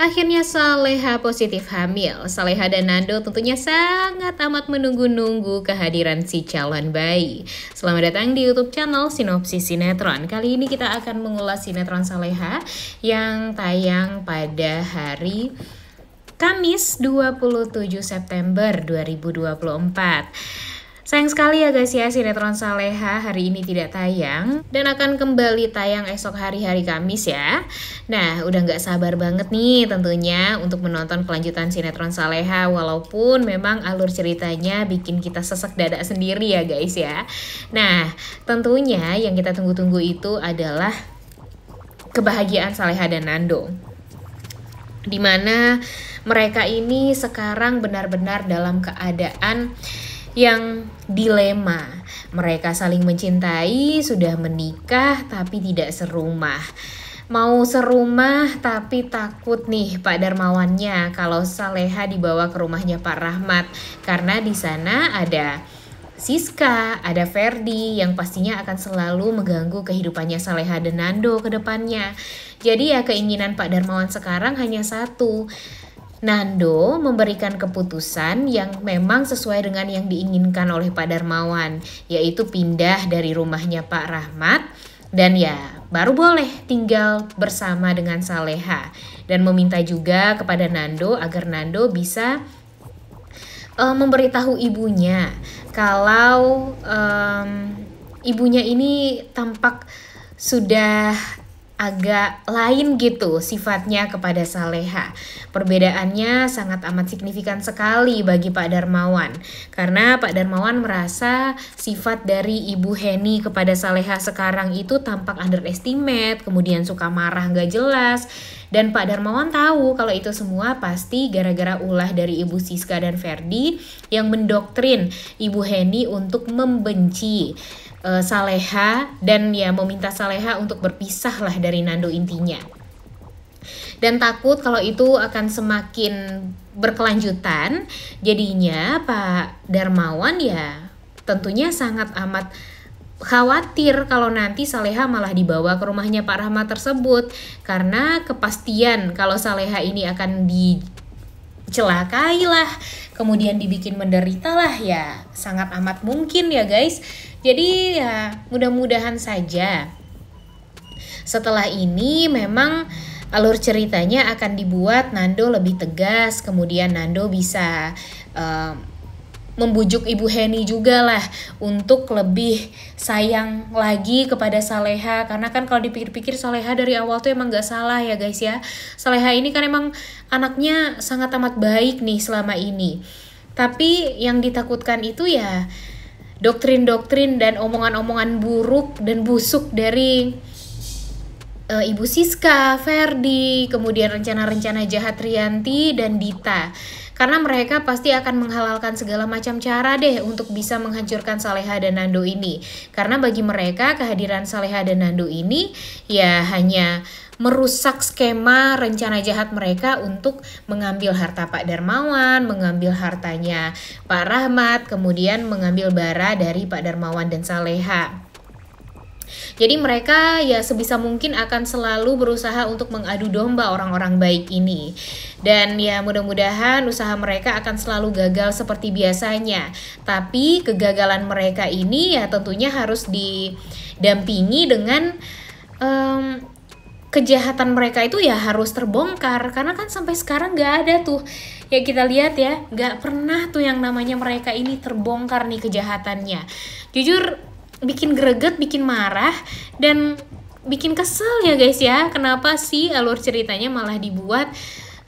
Akhirnya Saleha positif hamil. Saleha dan Nando tentunya sangat amat menunggu-nunggu kehadiran si calon bayi. Selamat datang di YouTube channel Sinopsis Sinetron. Kali ini kita akan mengulas sinetron Saleha yang tayang pada hari Kamis 27 September 2024. Sayang sekali ya guys ya, sinetron Saleha hari ini tidak tayang dan akan kembali tayang esok hari-hari Kamis ya. Nah, udah nggak sabar banget nih tentunya untuk menonton kelanjutan sinetron Saleha walaupun memang alur ceritanya bikin kita sesek dada sendiri ya guys ya. Nah, tentunya yang kita tunggu-tunggu itu adalah kebahagiaan Saleha dan Nando. Dimana mereka ini sekarang benar-benar dalam keadaan yang dilema. Mereka saling mencintai, sudah menikah tapi tidak serumah. Mau serumah tapi takut nih Pak Darmawannya kalau Saleha dibawa ke rumahnya Pak Rahmat karena di sana ada Siska, ada Ferdi yang pastinya akan selalu mengganggu kehidupannya Saleha dan Nando ke depannya. Jadi ya keinginan Pak Darmawan sekarang hanya satu, Nando memberikan keputusan yang memang sesuai dengan yang diinginkan oleh Pak Darmawan, yaitu pindah dari rumahnya Pak Rahmat dan ya baru boleh tinggal bersama dengan Saleha dan meminta juga kepada Nando agar Nando bisa uh, memberitahu ibunya kalau um, ibunya ini tampak sudah agak lain gitu sifatnya kepada Saleha. Perbedaannya sangat amat signifikan sekali bagi Pak Darmawan. Karena Pak Darmawan merasa sifat dari Ibu Heni kepada Saleha sekarang itu tampak underestimate, kemudian suka marah nggak jelas. Dan Pak Darmawan tahu kalau itu semua pasti gara-gara ulah dari Ibu Siska dan Ferdi yang mendoktrin Ibu Heni untuk membenci uh, Saleha dan ya meminta Saleha untuk berpisah lah dari Nando intinya. Dan takut kalau itu akan semakin berkelanjutan, jadinya Pak Darmawan ya tentunya sangat amat khawatir kalau nanti Saleha malah dibawa ke rumahnya Pak Rahmat tersebut karena kepastian kalau Saleha ini akan di dicelakailah, kemudian dibikin menderita lah ya sangat amat mungkin ya guys. Jadi ya mudah-mudahan saja setelah ini memang alur ceritanya akan dibuat Nando lebih tegas, kemudian Nando bisa uh, membujuk Ibu Heni juga lah untuk lebih sayang lagi kepada Saleha karena kan kalau dipikir-pikir Saleha dari awal tuh emang gak salah ya guys ya Saleha ini kan emang anaknya sangat amat baik nih selama ini tapi yang ditakutkan itu ya doktrin-doktrin dan omongan-omongan buruk dan busuk dari eh, Ibu Siska, Ferdi, kemudian rencana-rencana jahat Rianti dan Dita. Karena mereka pasti akan menghalalkan segala macam cara deh untuk bisa menghancurkan Saleha dan Nando ini. Karena bagi mereka kehadiran Saleha dan Nando ini ya hanya merusak skema rencana jahat mereka untuk mengambil harta Pak Darmawan, mengambil hartanya Pak Rahmat, kemudian mengambil bara dari Pak Darmawan dan Saleha. Jadi mereka ya sebisa mungkin akan selalu berusaha untuk mengadu domba orang-orang baik ini. Dan ya mudah-mudahan usaha mereka akan selalu gagal seperti biasanya. Tapi kegagalan mereka ini ya tentunya harus didampingi dengan um, kejahatan mereka itu ya harus terbongkar karena kan sampai sekarang nggak ada tuh ya kita lihat ya nggak pernah tuh yang namanya mereka ini terbongkar nih kejahatannya jujur bikin greget, bikin marah dan bikin kesel ya guys ya. Kenapa sih alur ceritanya malah dibuat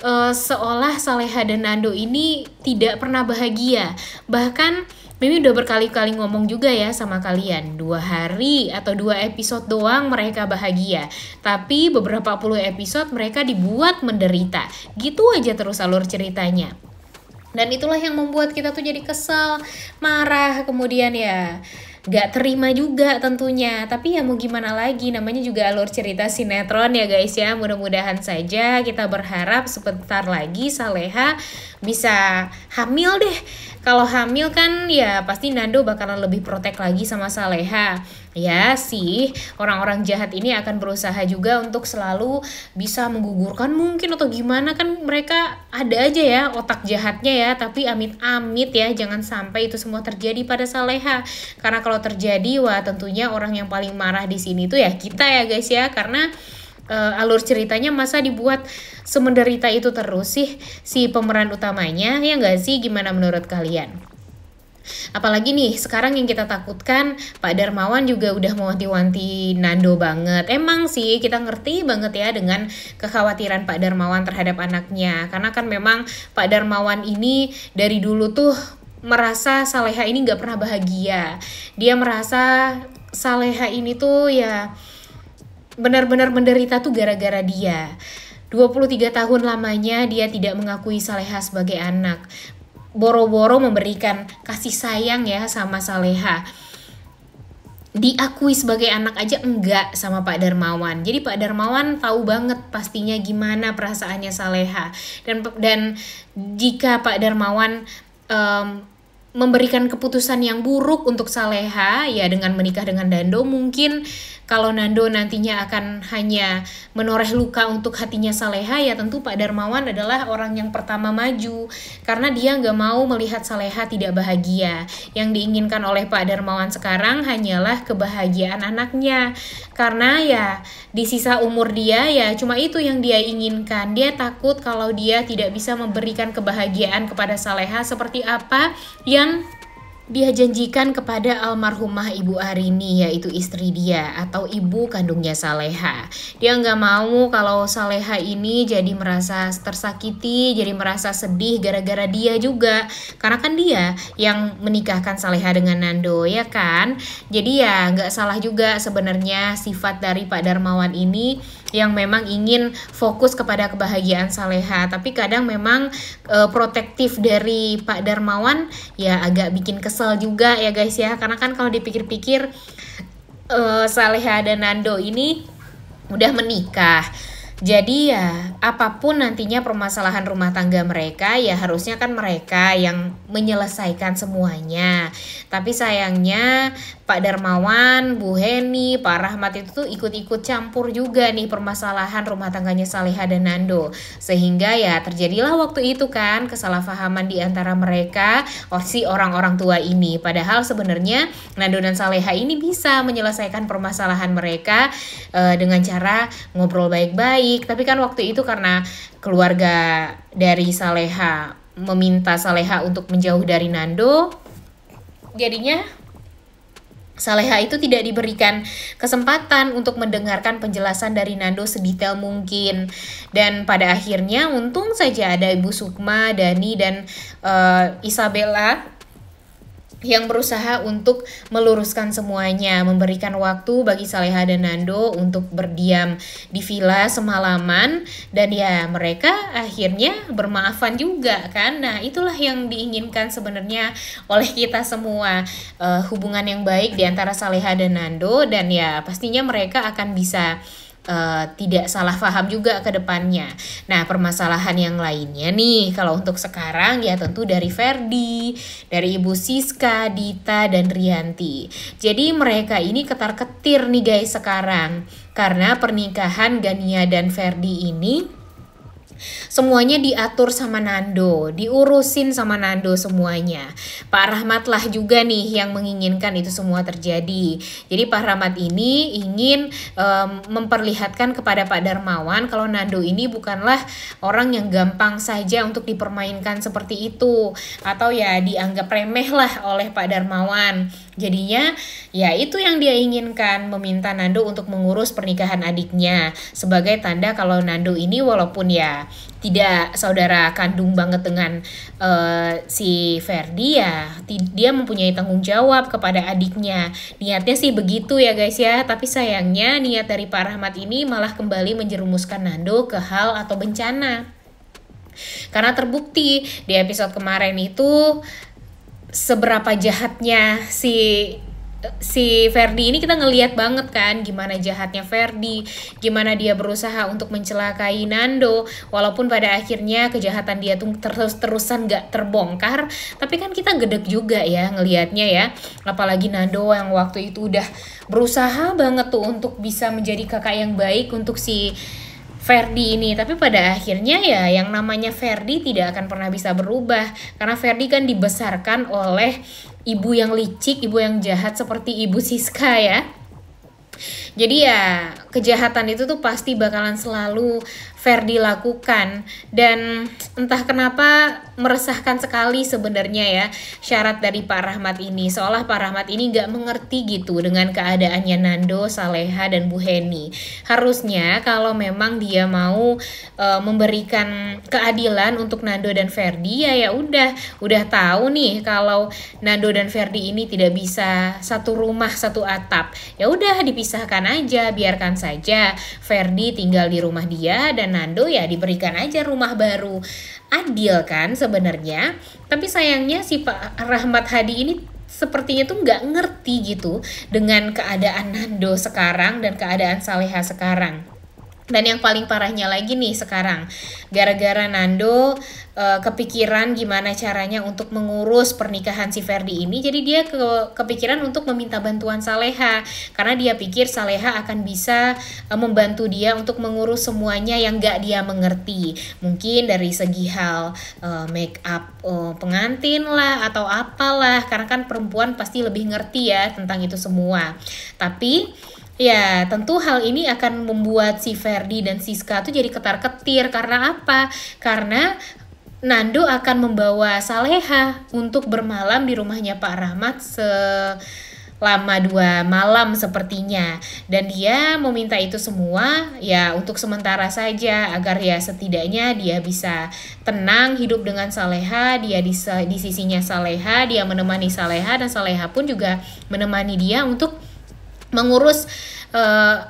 uh, seolah Saleha dan Nando ini tidak pernah bahagia. Bahkan Mimi udah berkali-kali ngomong juga ya sama kalian Dua hari atau dua episode doang mereka bahagia Tapi beberapa puluh episode mereka dibuat menderita Gitu aja terus alur ceritanya dan itulah yang membuat kita tuh jadi kesel, marah, kemudian ya gak terima juga tentunya tapi ya mau gimana lagi namanya juga alur cerita sinetron ya guys ya mudah-mudahan saja kita berharap sebentar lagi Saleha bisa hamil deh kalau hamil kan ya pasti Nando bakalan lebih protek lagi sama Saleha ya sih orang-orang jahat ini akan berusaha juga untuk selalu bisa menggugurkan mungkin atau gimana kan mereka ada aja ya otak jahatnya ya tapi amit-amit ya jangan sampai itu semua terjadi pada Saleha karena kalau terjadi wah tentunya orang yang paling marah di sini tuh ya kita ya guys ya karena uh, alur ceritanya masa dibuat semenderita itu terus sih si pemeran utamanya ya nggak sih gimana menurut kalian? Apalagi nih sekarang yang kita takutkan Pak Darmawan juga udah mewanti-wanti Nando banget. Emang sih kita ngerti banget ya dengan kekhawatiran Pak Darmawan terhadap anaknya. Karena kan memang Pak Darmawan ini dari dulu tuh merasa Saleha ini gak pernah bahagia. Dia merasa Saleha ini tuh ya benar-benar menderita tuh gara-gara dia. 23 tahun lamanya dia tidak mengakui Saleha sebagai anak. Boro-boro memberikan kasih sayang ya sama Saleha. Diakui sebagai anak aja enggak sama Pak Darmawan. Jadi Pak Darmawan tahu banget pastinya gimana perasaannya Saleha. Dan dan jika Pak Darmawan um, memberikan keputusan yang buruk untuk Saleha ya hmm. dengan menikah dengan Dando mungkin kalau Nando nantinya akan hanya menoreh luka untuk hatinya Saleha ya tentu Pak Darmawan adalah orang yang pertama maju karena dia nggak mau melihat Saleha tidak bahagia yang diinginkan oleh Pak Darmawan sekarang hanyalah kebahagiaan anaknya karena ya di sisa umur dia ya cuma itu yang dia inginkan dia takut kalau dia tidak bisa memberikan kebahagiaan kepada Saleha seperti apa yang kemudian dia janjikan kepada almarhumah Ibu Arini yaitu istri dia atau ibu kandungnya Saleha. Dia nggak mau kalau Saleha ini jadi merasa tersakiti, jadi merasa sedih gara-gara dia juga. Karena kan dia yang menikahkan Saleha dengan Nando ya kan. Jadi ya nggak salah juga sebenarnya sifat dari Pak Darmawan ini yang memang ingin fokus kepada kebahagiaan saleha tapi kadang memang e, protektif dari Pak Darmawan ya agak bikin kesel juga ya guys ya karena kan kalau dipikir-pikir e, Saleha dan Nando ini udah menikah jadi ya apapun nantinya permasalahan rumah tangga mereka ya harusnya kan mereka yang menyelesaikan semuanya. Tapi sayangnya Pak Darmawan, Bu Heni, Pak Rahmat itu tuh ikut-ikut campur juga nih permasalahan rumah tangganya Saleha dan Nando. Sehingga ya terjadilah waktu itu kan kesalahpahaman di antara mereka oh, si orang-orang tua ini. Padahal sebenarnya Nando dan Saleha ini bisa menyelesaikan permasalahan mereka uh, dengan cara ngobrol baik-baik baik tapi kan waktu itu karena keluarga dari Saleha meminta Saleha untuk menjauh dari Nando jadinya Saleha itu tidak diberikan kesempatan untuk mendengarkan penjelasan dari Nando sedetail mungkin. Dan pada akhirnya untung saja ada Ibu Sukma, Dani, dan uh, Isabella yang berusaha untuk meluruskan semuanya, memberikan waktu bagi Saleha dan Nando untuk berdiam di villa semalaman dan ya mereka akhirnya bermaafan juga kan. Nah, itulah yang diinginkan sebenarnya oleh kita semua uh, hubungan yang baik di antara Saleha dan Nando dan ya pastinya mereka akan bisa Eh, tidak salah paham juga ke depannya. Nah, permasalahan yang lainnya nih, kalau untuk sekarang ya tentu dari Verdi, dari Ibu Siska, Dita, dan Rianti. Jadi mereka ini ketar-ketir nih guys sekarang. Karena pernikahan Gania dan Verdi ini Semuanya diatur sama Nando, diurusin sama Nando semuanya. Pak Rahmat lah juga nih yang menginginkan itu semua terjadi. Jadi Pak Rahmat ini ingin um, memperlihatkan kepada Pak Darmawan kalau Nando ini bukanlah orang yang gampang saja untuk dipermainkan seperti itu atau ya dianggap remeh lah oleh Pak Darmawan. Jadinya ya itu yang dia inginkan meminta Nando untuk mengurus pernikahan adiknya sebagai tanda kalau Nando ini walaupun ya tidak saudara kandung banget dengan uh, si Ferdi ya dia mempunyai tanggung jawab kepada adiknya niatnya sih begitu ya guys ya tapi sayangnya niat dari Pak Rahmat ini malah kembali menjerumuskan Nando ke hal atau bencana karena terbukti di episode kemarin itu seberapa jahatnya si si Ferdi ini kita ngeliat banget kan gimana jahatnya Ferdi, gimana dia berusaha untuk mencelakai Nando, walaupun pada akhirnya kejahatan dia tuh terus-terusan gak terbongkar, tapi kan kita gedek juga ya ngelihatnya ya, apalagi Nando yang waktu itu udah berusaha banget tuh untuk bisa menjadi kakak yang baik untuk si Ferdi ini tapi pada akhirnya ya yang namanya Ferdi tidak akan pernah bisa berubah karena Ferdi kan dibesarkan oleh ibu yang licik, ibu yang jahat seperti ibu Siska ya. Jadi ya kejahatan itu tuh pasti bakalan selalu Ferdi lakukan dan entah kenapa meresahkan sekali sebenarnya ya syarat dari Pak Rahmat ini seolah Pak Rahmat ini nggak mengerti gitu dengan keadaannya Nando, Saleha dan Bu Heni. Harusnya kalau memang dia mau e, memberikan keadilan untuk Nando dan Ferdi ya ya udah udah tahu nih kalau Nando dan Ferdi ini tidak bisa satu rumah satu atap ya udah dipisahkan biarkan aja, biarkan saja. Ferdi tinggal di rumah dia dan Nando ya diberikan aja rumah baru. Adil kan sebenarnya. Tapi sayangnya si Pak Rahmat Hadi ini sepertinya tuh nggak ngerti gitu dengan keadaan Nando sekarang dan keadaan Saleha sekarang. Dan yang paling parahnya lagi nih sekarang, gara-gara Nando uh, kepikiran gimana caranya untuk mengurus pernikahan si Ferdi ini, jadi dia ke kepikiran untuk meminta bantuan Saleha karena dia pikir Saleha akan bisa uh, membantu dia untuk mengurus semuanya yang gak dia mengerti. Mungkin dari segi hal uh, make up uh, pengantin lah atau apalah, karena kan perempuan pasti lebih ngerti ya tentang itu semua. Tapi Ya, tentu hal ini akan membuat si Ferdi dan Siska tuh jadi ketar-ketir karena apa? Karena Nando akan membawa Saleha untuk bermalam di rumahnya Pak Rahmat se lama dua malam sepertinya dan dia meminta itu semua ya untuk sementara saja agar ya setidaknya dia bisa tenang hidup dengan Saleha dia di, di sisinya Saleha dia menemani Saleha dan Saleha pun juga menemani dia untuk mengurus uh,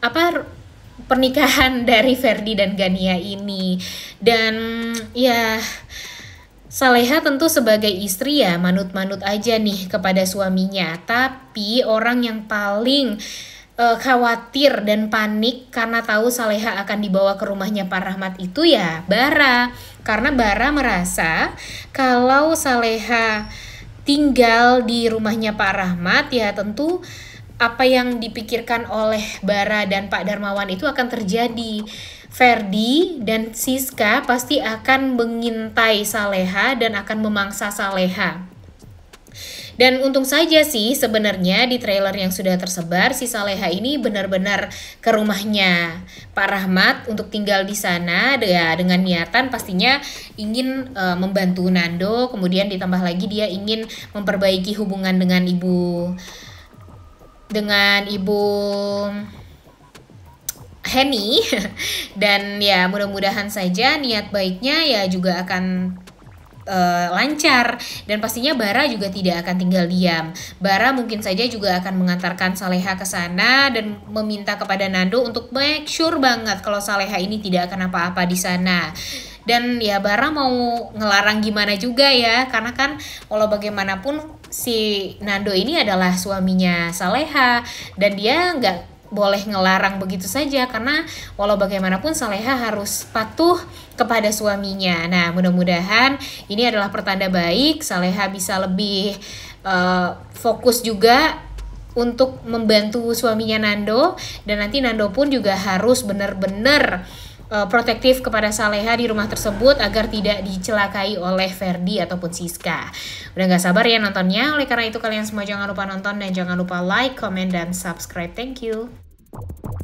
apa pernikahan dari Ferdi dan Gania ini dan ya Saleha tentu sebagai istri ya manut-manut aja nih kepada suaminya tapi orang yang paling uh, khawatir dan panik karena tahu Saleha akan dibawa ke rumahnya Pak Rahmat itu ya Bara. Karena Bara merasa kalau Saleha tinggal di rumahnya Pak Rahmat ya tentu apa yang dipikirkan oleh Bara dan Pak Darmawan itu akan terjadi. Ferdi dan Siska pasti akan mengintai Saleha dan akan memangsa Saleha. Dan untung saja sih sebenarnya di trailer yang sudah tersebar si Saleha ini benar-benar ke rumahnya Pak Rahmat untuk tinggal di sana ya, dengan niatan pastinya ingin uh, membantu Nando kemudian ditambah lagi dia ingin memperbaiki hubungan dengan ibu dengan Ibu Henny dan ya mudah-mudahan saja niat baiknya ya juga akan uh, lancar dan pastinya Bara juga tidak akan tinggal diam. Bara mungkin saja juga akan mengantarkan Saleha ke sana dan meminta kepada Nando untuk make sure banget kalau Saleha ini tidak akan apa-apa di sana. Dan ya Bara mau ngelarang gimana juga ya, karena kan kalau bagaimanapun si Nando ini adalah suaminya Saleha dan dia nggak boleh ngelarang begitu saja karena walau bagaimanapun Saleha harus patuh kepada suaminya. Nah, mudah-mudahan ini adalah pertanda baik Saleha bisa lebih uh, fokus juga untuk membantu suaminya Nando dan nanti Nando pun juga harus benar-benar uh, protektif kepada Saleha di rumah tersebut agar tidak dicelakai oleh Ferdi ataupun Siska. Udah nggak sabar ya nontonnya. Oleh karena itu kalian semua jangan lupa nonton dan jangan lupa like, comment dan subscribe. Thank you.